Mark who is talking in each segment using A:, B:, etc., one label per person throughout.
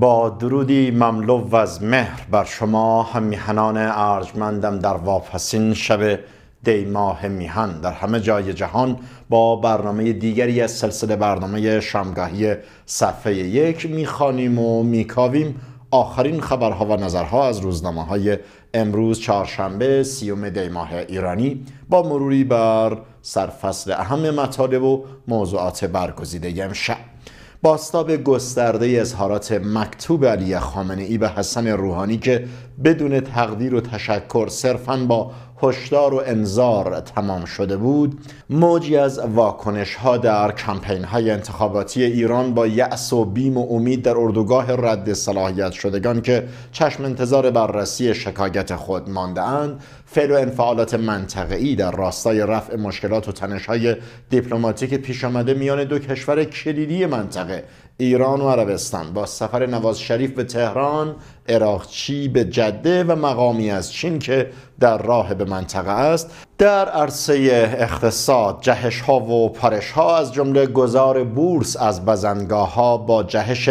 A: با درودی مملو و از مهر بر شما همیهنان میهنان ارجمندم در واپسین شب دی ماه میهن در همه جای جهان با برنامه دیگری از سلسله برنامه شامگاهی صفحه یک میخوانیم و میکاویم آخرین خبرها و نظرها از روزنامه های امروز چهارشنبه سیوم دی ماه ایرانی با مروری بر سرفصل اهم مطالب و موضوعات برگزیده امشب باستاب گسترده اظهارات مکتوب علی خامنه ای به حسن روحانی که بدون تقدیر و تشکر صرفا با هشدار و انذار تمام شده بود موجی از واکنش ها در کمپین های انتخاباتی ایران با یأس و بیم و امید در اردوگاه رد صلاحیت شدگان که چشم انتظار بررسی شکایت خود مانده اند فعل و انفعالات منطقه‌ای در راستای رفع مشکلات و های دیپلماتیک پیش آمده میان دو کشور کلیدی منطقه ایران و عربستان با سفر نواز شریف به تهران عراقچی به جده و مقامی از چین که در راه به منطقه است در عرصه اقتصاد جهش ها و پرش ها از جمله گذار بورس از بزنگاه ها با جهش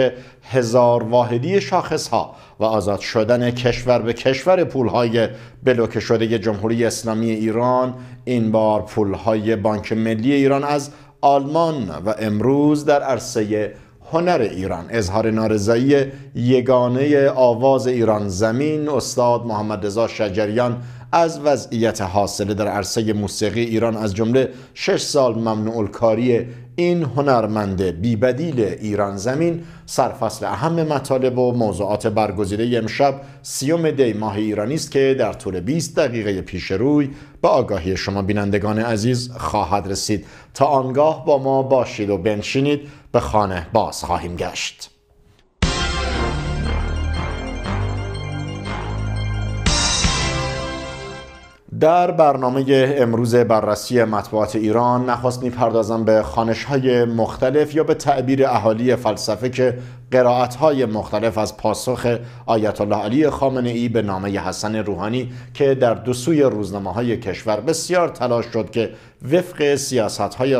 A: هزار واحدی شاخص ها و آزاد شدن کشور به کشور پول های بلوک شده جمهوری اسلامی ایران این بار پول های بانک ملی ایران از آلمان و امروز در عرصه هنر ایران اظهار نارضایی یگانه آواز ایران زمین استاد محمد رضا شجریان از وضعیت حاصله در عرصه موسیقی ایران از جمله شش سال ممنوع کاری این هنرمند بیبدیل ایران زمین سرفصل اهم مطالب و موضوعات برگزیده امشب سیوم دی ماه ایرانی است که در طول 20 دقیقه پیش روی به آگاهی شما بینندگان عزیز خواهد رسید تا آنگاه با ما باشید و بنشینید به خانه باز خواهیم گشت در برنامه امروز بررسی مطبوعات ایران نخواست میپردازم به خانش های مختلف یا به تعبیر اهالی فلسفه که قرائت مختلف از پاسخ آیت الله علی خامنه ای به نامه حسن روحانی که در دو سوی روزنامه های کشور بسیار تلاش شد که وفق سیاست های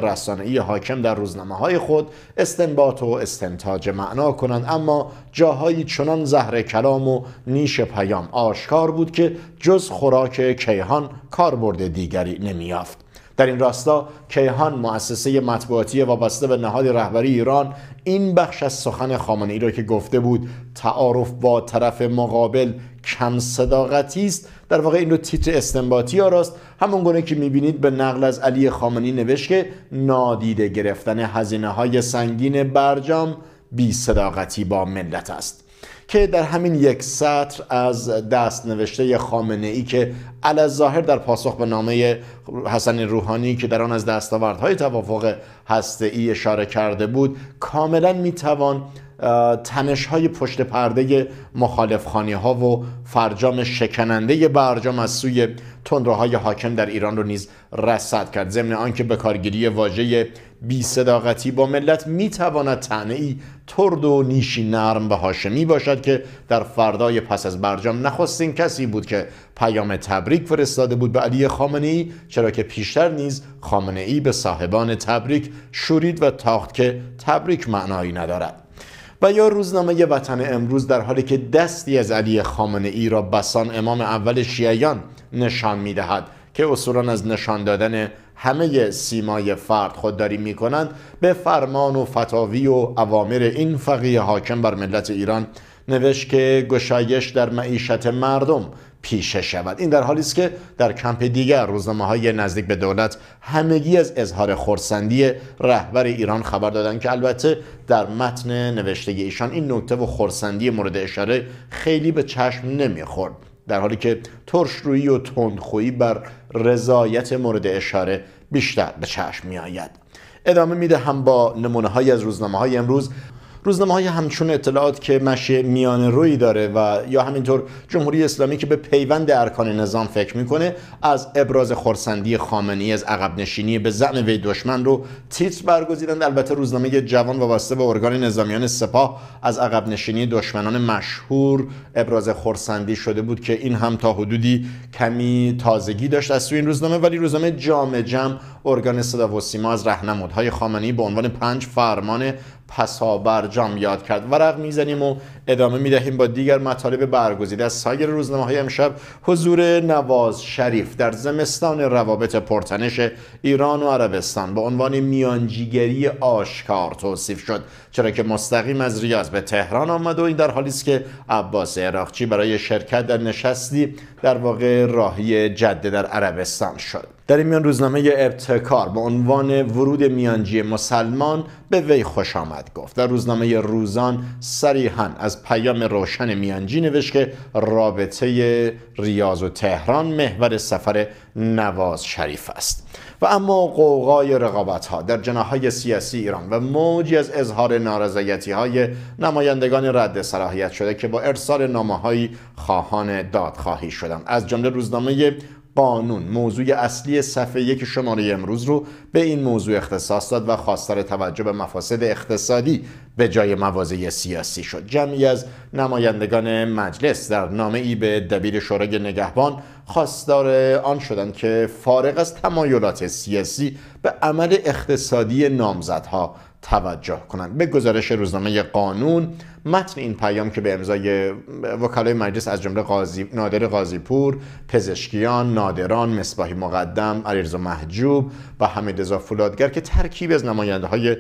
A: ای حاکم در روزنامه های خود استنباط و استنتاج معنا کنند اما جاهایی چنان زهر کلام و نیش پیام آشکار بود که جز خوراک کیهان کاربرد دیگری نمیافت در این راستا کیهان مؤسسه مطبوعاتی وابسته به نهاد رهبری ایران این بخش از سخن خامنه ای را که گفته بود تعارف با طرف مقابل کم صداقتی است در واقع این رو تیتر استنباطی آراست همون گونه که میبینید به نقل از علی خامنی نوشت که نادیده گرفتن هزینه های سنگین برجام بی صداقتی با ملت است که در همین یک سطر از دست نوشته خامنه ای که علاز ظاهر در پاسخ به نامه حسن روحانی که در آن از دستاوردهای توافق ای اشاره کرده بود کاملا میتوان تنش های پشت پرده مخالف ها و فرجام شکننده برجام از سوی تندروهای حاکم در ایران رو نیز رصد کرد ضمن آنکه به کارگیری واژه بی صداقتی با ملت می تواند ای ترد و نیشی نرم به هاشمی باشد که در فردای پس از برجام نخستین کسی بود که پیام تبریک فرستاده بود به علی خامنه ای چرا که پیشتر نیز خامنه ای به صاحبان تبریک شورید و تاخت که تبریک معنایی ندارد و یا روزنامه وطن امروز در حالی که دستی از علی خامنه ای را بسان امام اول شیعیان نشان میدهد که اصولان از نشان دادن همه سیمای فرد خودداری می کنند به فرمان و فتاوی و اوامر این فقیه حاکم بر ملت ایران نوشت که گشایش در معیشت مردم پیشه شود این در حالی است که در کمپ دیگر روزنامه های نزدیک به دولت همگی از اظهار خورسندی رهبر ایران خبر دادند که البته در متن نوشته ایشان این نکته و خورسندی مورد اشاره خیلی به چشم نمیخورد در حالی که ترش روی و تندخویی بر رضایت مورد اشاره بیشتر به چشم می ادامه میده هم با نمونه های از روزنامه های امروز روزنامه های همچون اطلاعات که مشی میان روی داره و یا همینطور جمهوری اسلامی که به پیوند ارکان نظام فکر میکنه از ابراز خورسندی خامنه‌ای از عقب نشینی به زعم وی دشمن رو تیتر برگزیدند البته روزنامه جوان وابسته به ارگان نظامیان سپاه از عقب نشینی دشمنان مشهور ابراز خورسندی شده بود که این هم تا حدودی کمی تازگی داشت از سوی این روزنامه ولی روزنامه جامع جمع ارگان صدا و سیما از رهنمودهای خامنه‌ای به عنوان پنج فرمان پسا برجام یاد کرد ورق میزنیم و ادامه میدهیم با دیگر مطالب برگزیده از سایر روزنامه های امشب حضور نواز شریف در زمستان روابط پرتنش ایران و عربستان به عنوان میانجیگری آشکار توصیف شد چرا که مستقیم از ریاض به تهران آمد و این در حالی است که عباس عراقچی برای شرکت در نشستی در واقع راهی جده در عربستان شد در این میان روزنامه ابتکار به عنوان ورود میانجی مسلمان به وی خوش آمد گفت در روزنامه روزان صریحا از پیام روشن میانجی نوشت که رابطه ریاض و تهران محور سفر نواز شریف است و اما قوقای رقابت ها در جناهای سیاسی ایران و موجی از اظهار نارضایتی های نمایندگان رد صلاحیت شده که با ارسال نامه‌های خواهان دادخواهی شدند از جمله روزنامه قانون موضوع اصلی صفحه یک شماره امروز رو به این موضوع اختصاص داد و خواستار توجه به مفاسد اقتصادی به جای موازه سیاسی شد جمعی از نمایندگان مجلس در نامه ای به دبیر شورای نگهبان خواستار آن شدند که فارغ از تمایلات سیاسی به عمل اقتصادی نامزدها توجه کنند به گزارش روزنامه قانون متن این پیام که به امضای وکلای مجلس از جمله قاضی نادر قاضیپور، پزشکیان، نادران، مصباحی مقدم، علیرضا محجوب و حمید رضا فولادگر که ترکیب از نماینده های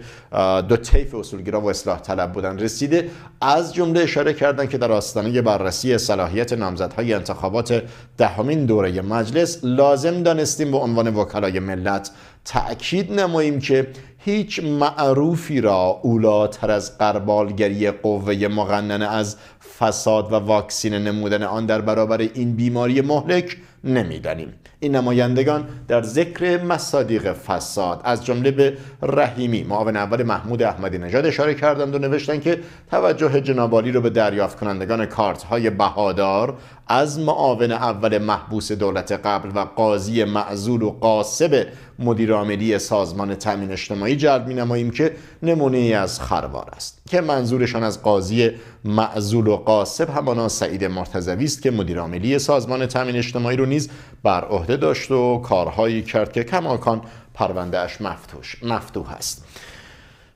A: دو طیف اصولگرا و اصلاح طلب بودن رسیده از جمله اشاره کردند که در آستانه بررسی صلاحیت نامزدهای انتخابات دهمین دوره مجلس لازم دانستیم به عنوان وکلای ملت تأکید نماییم که هیچ معروفی را اولاتر از قربالگری قوه مغننه از فساد و واکسینه نمودن آن در برابر این بیماری مهلک نمیدانیم این نمایندگان در ذکر مصادیق فساد از جمله به رحیمی معاون اول محمود احمدی نژاد اشاره کردند و نوشتند که توجه جنابالی رو به دریافت کنندگان کارت های بهادار از معاون اول محبوس دولت قبل و قاضی معزول و قاسب مدیرعاملی سازمان تامین اجتماعی جلب می نماییم که نمونه ای از خروار است که منظورشان از قاضی معزول و قاسب همانا سعید مرتضوی است که مدیرعاملی سازمان تامین اجتماعی رو نیز بر عهده داشت و کارهایی کرد که کماکان پروندهاش مفتوح است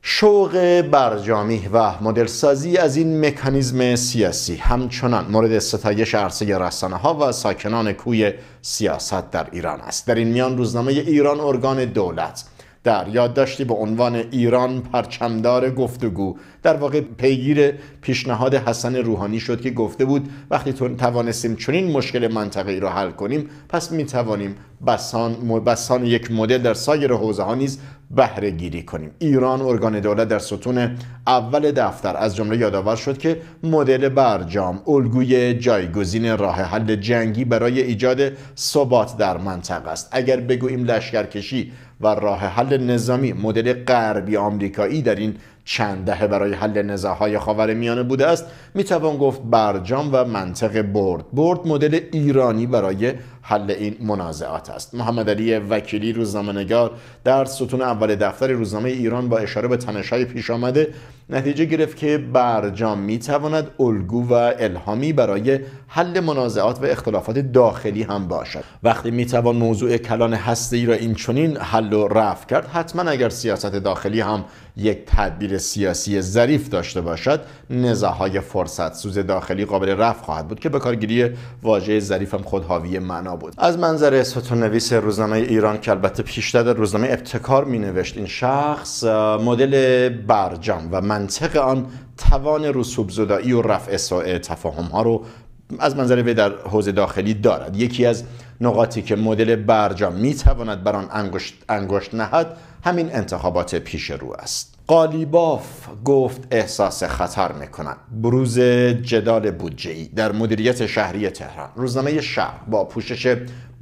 A: شوق برجامی و مدلسازی از این مکانیزم سیاسی همچنان مورد ستایش عرصه رسانه ها و ساکنان کوی سیاست در ایران است در این میان روزنامه ایران ارگان دولت در یادداشتی به عنوان ایران پرچمدار گفتگو در واقع پیگیر پیشنهاد حسن روحانی شد که گفته بود وقتی توانستیم چنین مشکل منطقه ای را حل کنیم پس می توانیم بسان, بسان یک مدل در سایر حوزه ها نیز بهره گیری کنیم ایران ارگان دولت در ستون اول دفتر از جمله یادآور شد که مدل برجام الگوی جایگزین راه حل جنگی برای ایجاد ثبات در منطقه است اگر بگوییم لشکرکشی و راه حل نظامی مدل غربی آمریکایی در این چند دهه برای حل نزاهای خاور میانه بوده است میتوان گفت برجام و منطق برد برد مدل ایرانی برای حل این منازعات است محمد علی وکیلی روزنامه‌نگار در ستون اول دفتر روزنامه ایران با اشاره به تنش‌های پیش آمده نتیجه گرفت که برجام میتواند الگو و الهامی برای حل منازعات و اختلافات داخلی هم باشد وقتی میتوان موضوع کلان هسته را این چنین حل و رفع کرد حتما اگر سیاست داخلی هم یک تدبیر سیاسی ظریف داشته باشد نزاهای فرصت سوز داخلی قابل رفع خواهد بود که به کارگیری واژه ظریفم خود حاوی معنا از منظر نویس روزنامه ایران که البته پیشتر در روزنامه ابتکار می نوشت این شخص مدل برجام و منطق آن توان رسوب زدایی و رفع سائه تفاهم ها رو از منظر وی در حوزه داخلی دارد یکی از نقاطی که مدل برجام می تواند بر آن انگشت نهد همین انتخابات پیش رو است قالیباف گفت احساس خطر میکنن بروز جدال بودجه در مدیریت شهری تهران روزنامه شهر با پوشش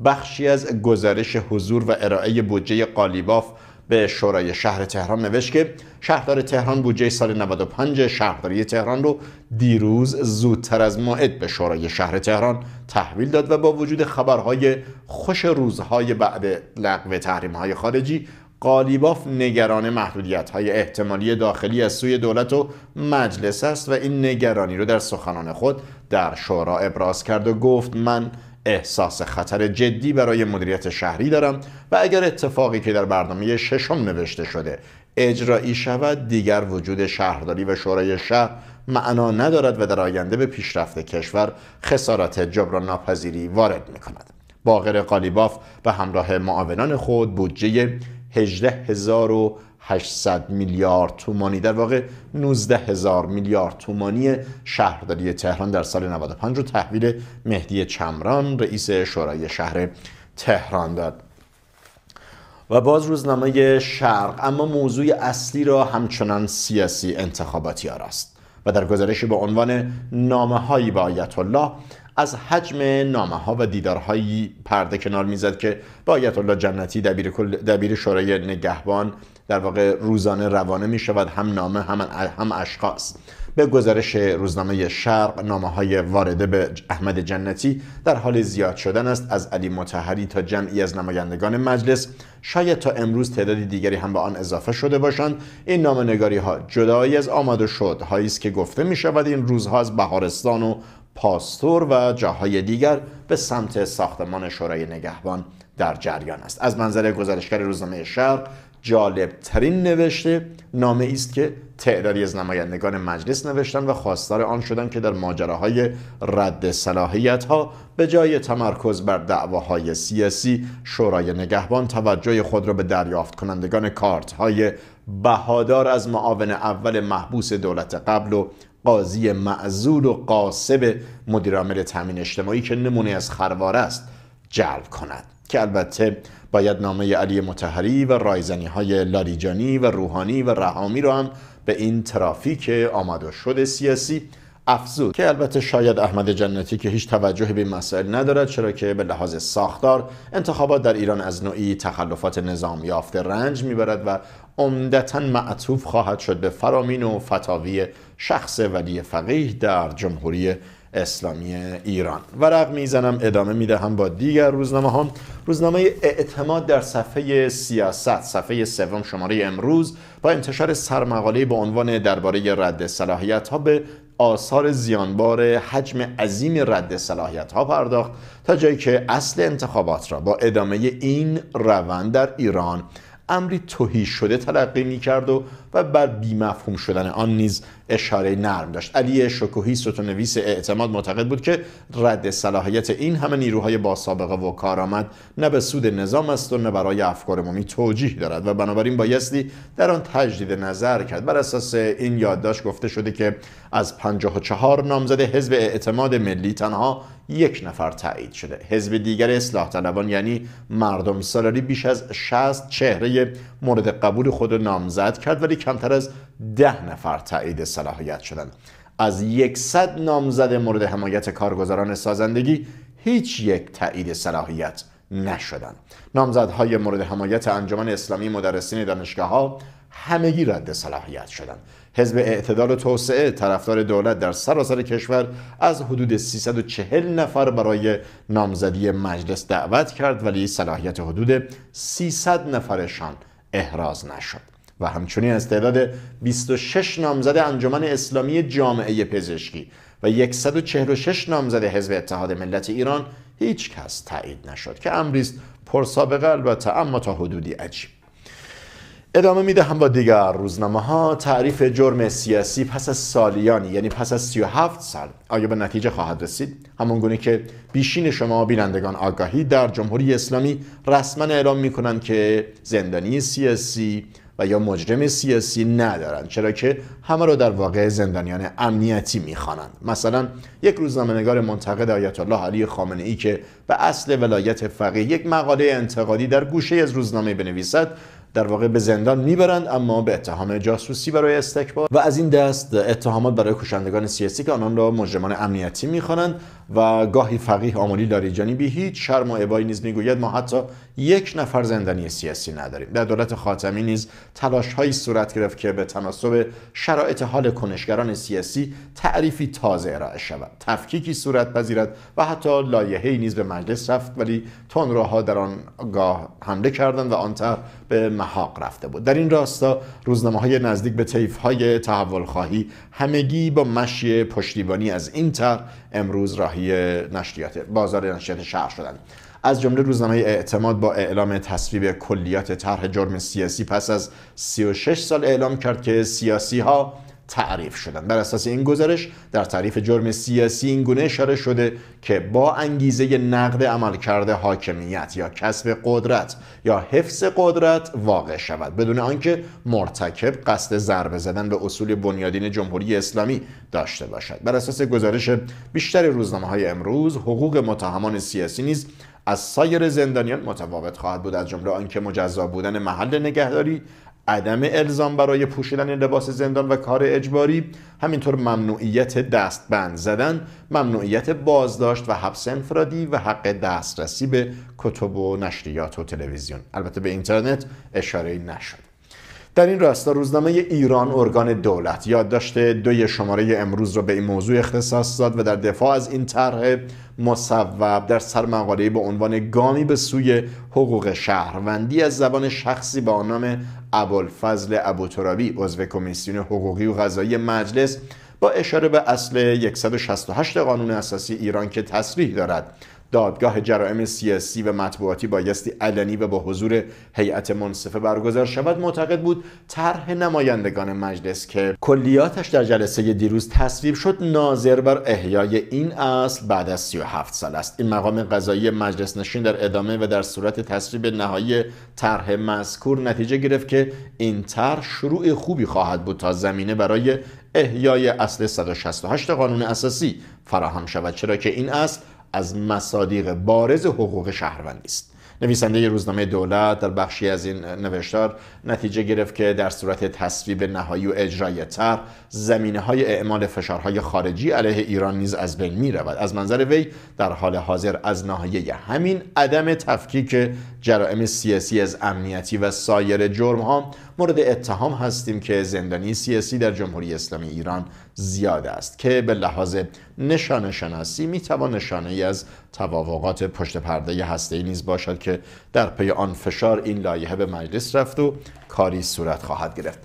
A: بخشی از گزارش حضور و ارائه بودجه قالیباف به شورای شهر تهران نوشت که شهردار تهران بودجه سال 95 شهرداری تهران رو دیروز زودتر از موعد به شورای شهر تهران تحویل داد و با وجود خبرهای خوش روزهای بعد لغو های خارجی قالیباف نگران محدودیت های احتمالی داخلی از سوی دولت و مجلس است و این نگرانی رو در سخنان خود در شورا ابراز کرد و گفت من احساس خطر جدی برای مدیریت شهری دارم و اگر اتفاقی که در برنامه ششم نوشته شده اجرایی شود دیگر وجود شهرداری و شورای شهر معنا ندارد و در آینده به پیشرفت کشور خسارت جبران ناپذیری وارد می کند. باقر قالیباف به همراه معاونان خود بودجه 18800 میلیارد تومانی در واقع 19 هزار میلیارد تومانی شهرداری تهران در سال 95 رو تحویل مهدی چمران رئیس شورای شهر تهران داد و باز روزنامه شرق اما موضوع اصلی را همچنان سیاسی انتخاباتی است و در گزارشی با عنوان نامه هایی به آیت الله از حجم نامه ها و دیدارهایی پرده کنار میزد که با آیت الله جنتی دبیر, دبیر شورای نگهبان در واقع روزانه روانه می شود هم نامه هم, هم اشخاص به گزارش روزنامه شرق نامه های وارده به احمد جنتی در حال زیاد شدن است از علی متحری تا جمعی از نمایندگان مجلس شاید تا امروز تعدادی دیگری هم به آن اضافه شده باشند این نامه نگاری ها جدایی از آماده شد هایی است که گفته می شود این روزها از بهارستان و پاستور و جاهای دیگر به سمت ساختمان شورای نگهبان در جریان است از منظر گزارشگر روزنامه شرق جالب ترین نوشته نامه است که تعدادی از نمایندگان مجلس نوشتن و خواستار آن شدن که در ماجراهای رد صلاحیت ها به جای تمرکز بر دعواهای سیاسی شورای نگهبان توجه خود را به دریافت کنندگان کارت های بهادار از معاون اول محبوس دولت قبل و قاضی معذور و قاسب مدیر عامل تامین اجتماعی که نمونه از خرواره است جلب کند که البته باید نامه علی متحری و رایزنی های لاریجانی و روحانی و رحامی را هم به این ترافیک آماده شده سیاسی افزود که البته شاید احمد جنتی که هیچ توجهی به مسائل ندارد چرا که به لحاظ ساختار انتخابات در ایران از نوعی تخلفات نظام یافته رنج میبرد و عمدتا معطوف خواهد شد به فرامین و فتاوی شخص ولی فقیه در جمهوری اسلامی ایران و ورق میزنم ادامه میدهم با دیگر روزنامه ها روزنامه اعتماد در صفحه سیاست صفحه سوم شماره امروز با انتشار سرمقاله با عنوان درباره رد صلاحیت ها به آثار زیانبار حجم عظیم رد صلاحیت ها پرداخت تا جایی که اصل انتخابات را با ادامه این روند در ایران امری توهی شده تلقی می و و بر بیمفهوم شدن آن نیز اشاره نرم داشت علی شکوهی ستونویس اعتماد معتقد بود که رد صلاحیت این همه نیروهای با سابقه و کارآمد نه به سود نظام است و نه برای افکار مومی توجیه دارد و بنابراین بایستی در آن تجدید نظر کرد بر اساس این یادداشت گفته شده که از 54 نامزد حزب اعتماد ملی تنها یک نفر تایید شده حزب دیگر اصلاح طلبان یعنی مردم سالاری بیش از 60 چهره مورد قبول خود نامزد کرد ولی کمتر از ده نفر تایید صلاحیت شدند از 100 نامزد مورد حمایت کارگزاران سازندگی هیچ یک تایید صلاحیت نشدند نامزدهای مورد حمایت انجمن اسلامی مدرسین دانشگاه ها همگی رد صلاحیت شدند حزب اعتدال و توسعه طرفدار دولت در سراسر کشور از حدود 340 نفر برای نامزدی مجلس دعوت کرد ولی صلاحیت حدود 300 نفرشان احراز نشد و همچنین از تعداد 26 نامزد انجمن اسلامی جامعه پزشکی و 146 نامزد حزب اتحاد ملت ایران هیچ کس تایید نشد که امریست پرسابقه البته اما تا حدودی عجیب ادامه میده هم با دیگر روزنامه ها تعریف جرم سیاسی پس از سالیانی یعنی پس از 37 سال آیا به نتیجه خواهد رسید همان گونه که بیشین شما بینندگان آگاهی در جمهوری اسلامی رسما اعلام میکنند که زندانی سیاسی و یا مجرم سیاسی ندارند چرا که همه را در واقع زندانیان امنیتی میخوانند مثلا یک روزنامه‌نگار منتقد آیت الله علی خامنه ای که به اصل ولایت فقیه یک مقاله انتقادی در گوشه از روزنامه بنویسد در واقع به زندان میبرند اما به اتهام جاسوسی برای استکبار و از این دست اتهامات برای کشندگان سیاسی که آنان را مجرمان امنیتی میخوانند و گاهی فقیه آمالی لاریجانی بی هیچ شرم و عبایی نیز میگوید ما حتی یک نفر زندانی سیاسی نداریم در دولت خاتمی نیز تلاش هایی صورت گرفت که به تناسب شرایط حال کنشگران سیاسی تعریفی تازه ارائه شود تفکیکی صورت پذیرد و حتی لایحه‌ای نیز به مجلس رفت ولی تندروها در آن گاه حمله کردند و آنتر به محاق رفته بود در این راستا روزنامه های نزدیک به طیف های تحول خواهی همگی با مشی پشتیبانی از این تر امروز راهی طراحی نشریات بازار نشریات شهر شدن از جمله روزنامه اعتماد با اعلام تصویب کلیات طرح جرم سیاسی پس از 36 سال اعلام کرد که سیاسی ها تعریف شدن بر اساس این گزارش در تعریف جرم سیاسی این گونه اشاره شده که با انگیزه نقد عملکرد حاکمیت یا کسب قدرت یا حفظ قدرت واقع شود بدون آنکه مرتکب قصد ضربه زدن به اصول بنیادین جمهوری اسلامی داشته باشد بر اساس گزارش بیشتر روزنامه های امروز حقوق متهمان سیاسی نیز از سایر زندانیان متفاوت خواهد بود از جمله آنکه مجزا بودن محل نگهداری عدم الزام برای پوشیدن لباس زندان و کار اجباری همینطور ممنوعیت دستبند زدن ممنوعیت بازداشت و حبس انفرادی و حق دسترسی به کتب و نشریات و تلویزیون البته به اینترنت اشاره نشد در این راستا روزنامه ایران ارگان دولت یادداشت دوی شماره امروز را به این موضوع اختصاص داد و در دفاع از این طرح مصوب در سر مقاله به عنوان گامی به سوی حقوق شهروندی از زبان شخصی با نام ابوالفضل ابوترابی عضو کمیسیون حقوقی و قضایی مجلس با اشاره به اصل 168 قانون اساسی ایران که تصریح دارد دادگاه جرائم سیاسی و مطبوعاتی بایستی علنی و با حضور هیئت منصفه برگزار شود معتقد بود طرح نمایندگان مجلس که کلیاتش در جلسه دیروز تصویب شد ناظر بر احیای این اصل بعد از 37 سال است این مقام قضایی مجلس نشین در ادامه و در صورت تصویب نهایی طرح مذکور نتیجه گرفت که این طرح شروع خوبی خواهد بود تا زمینه برای احیای اصل 168 قانون اساسی فراهم شود چرا که این اصل از مصادیق بارز حقوق شهروندی است نویسنده روزنامه دولت در بخشی از این نوشتار نتیجه گرفت که در صورت تصویب نهایی و اجرای تر زمینه های اعمال فشارهای خارجی علیه ایران نیز از بین می رود از منظر وی در حال حاضر از ناحیه همین عدم تفکیک جرائم سیاسی از امنیتی و سایر جرم ها مورد اتهام هستیم که زندانی سیاسی در جمهوری اسلامی ایران زیاد است که به لحاظ نشانه شناسی میتوان نشانه ای از توافقات پشت پرده هسته نیز باشد که در پی آن فشار این لایحه به مجلس رفت و کاری صورت خواهد گرفت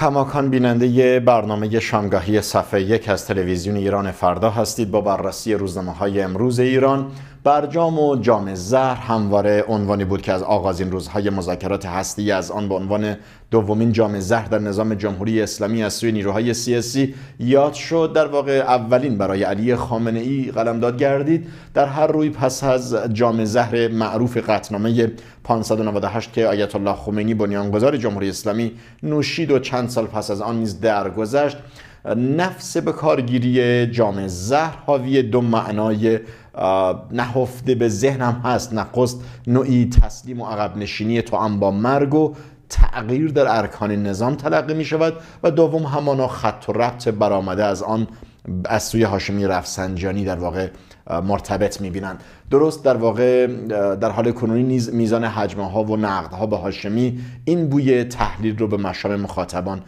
A: کماکان بیننده برنامه شامگاهی صفحه یک از تلویزیون ایران فردا هستید با بررسی روزنامه های امروز ایران برجام و جام زهر همواره عنوانی بود که از این روزهای مذاکرات هستی از آن به عنوان دومین جام زهر در نظام جمهوری اسلامی از سوی نیروهای سیاسی یاد شد در واقع اولین برای علی خامنه ای قلمداد گردید در هر روی پس از جام زهر معروف قطنامه 598 که آیت الله خمینی بنیانگذار جمهوری اسلامی نوشید و چند سال پس از آن نیز درگذشت نفس به کارگیری جام زهر حاوی دو معنای نهفته به ذهنم هست نخست نوعی تسلیم و عقب نشینی تو هم با مرگ و تغییر در ارکان نظام تلقی می شود و دوم همانا خط و ربط برآمده از آن از سوی هاشمی رفسنجانی در واقع مرتبط می بینند درست در واقع در حال کنونی نیز میزان حجمه ها و نقد ها به هاشمی این بوی تحلیل رو به مشام مخاطبان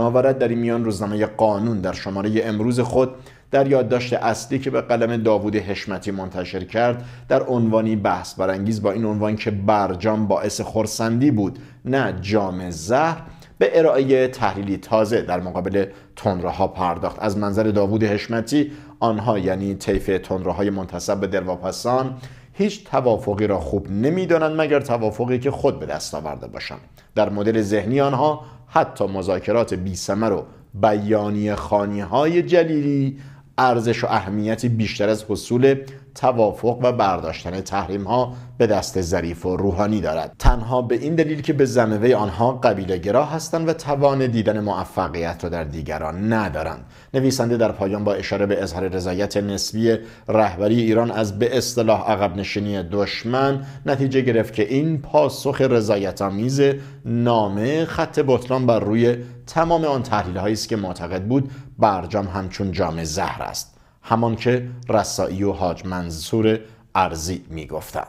A: آورد در این میان روزنامه قانون در شماره امروز خود در یادداشت اصلی که به قلم داوود حشمتی منتشر کرد در عنوانی بحث برانگیز با این عنوان که برجام باعث خورسندی بود نه جام زهر به ارائه تحلیلی تازه در مقابل تندروها پرداخت از منظر داوود حشمتی آنها یعنی طیف تندروهای منتصب به دلواپسان هیچ توافقی را خوب نمیدانند مگر توافقی که خود به دست آورده باشند در مدل ذهنی آنها حتی مذاکرات بی سمر و بیانی خانی های جلیلی ارزش و اهمیتی بیشتر از حصول توافق و برداشتن تحریم ها به دست ظریف و روحانی دارد تنها به این دلیل که به زنوه آنها قبیله گرا هستند و توان دیدن موفقیت را در دیگران ندارند نویسنده در پایان با اشاره به اظهار رضایت نسبی رهبری ایران از به اصطلاح عقب نشینی دشمن نتیجه گرفت که این پاسخ رضایت آمیز نامه خط بطلان بر روی تمام آن تحلیل است که معتقد بود برجام همچون جام زهر است همان که رسائی و حاج منصور ارزی میگفتند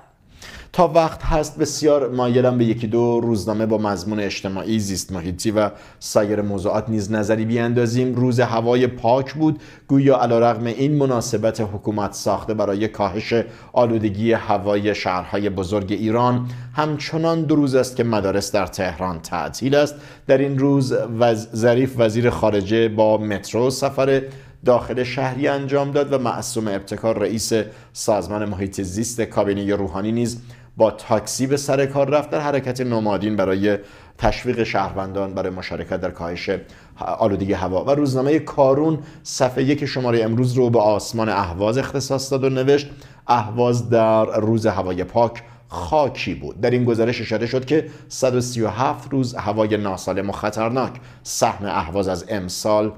A: تا وقت هست بسیار مایلم به یکی دو روزنامه با مضمون اجتماعی زیست محیطی و سایر موضوعات نیز نظری بیاندازیم روز هوای پاک بود گویا رغم این مناسبت حکومت ساخته برای کاهش آلودگی هوای شهرهای بزرگ ایران همچنان دو روز است که مدارس در تهران تعطیل است در این روز ظریف وزیر خارجه با مترو سفر داخل شهری انجام داد و معصوم ابتکار رئیس سازمان محیط زیست کابینه روحانی نیز با تاکسی به سر کار رفت در حرکت نمادین برای تشویق شهروندان برای مشارکت در کاهش آلودگی هوا و روزنامه کارون صفحه یک شماره امروز رو به آسمان اهواز اختصاص داد و نوشت اهواز در روز هوای پاک خاکی بود در این گزارش اشاره شد که 137 روز هوای ناسالم و خطرناک سهم اهواز از امسال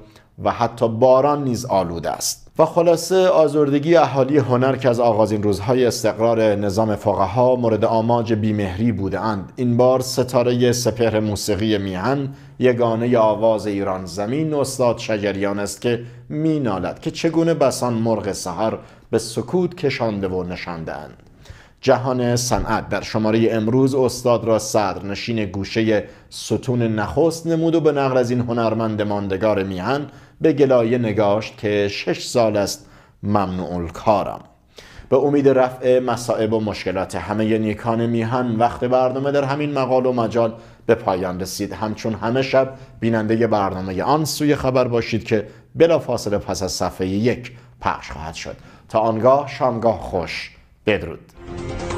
A: و حتی باران نیز آلوده است و خلاصه آزردگی اهالی هنر که از آغازین روزهای استقرار نظام فقها مورد آماج بیمهری بودند این بار ستاره سپهر موسیقی میهن یگانه آواز ایران زمین استاد شجریان است که مینالد که چگونه بسان مرغ سحر به سکوت کشانده و نشاندهاند جهان صنعت در شماره امروز استاد را نشین گوشه ستون نخست نمود و به نقل از این هنرمند ماندگار میهن به گلایه نگاشت که شش سال است ممنوع کارم به امید رفع مصائب و مشکلات همه نیکان میهن وقت برنامه در همین مقال و مجال به پایان رسید همچون همه شب بیننده برنامه آن سوی خبر باشید که بلافاصله پس از صفحه یک پخش خواهد شد تا آنگاه شامگاه خوش بدرود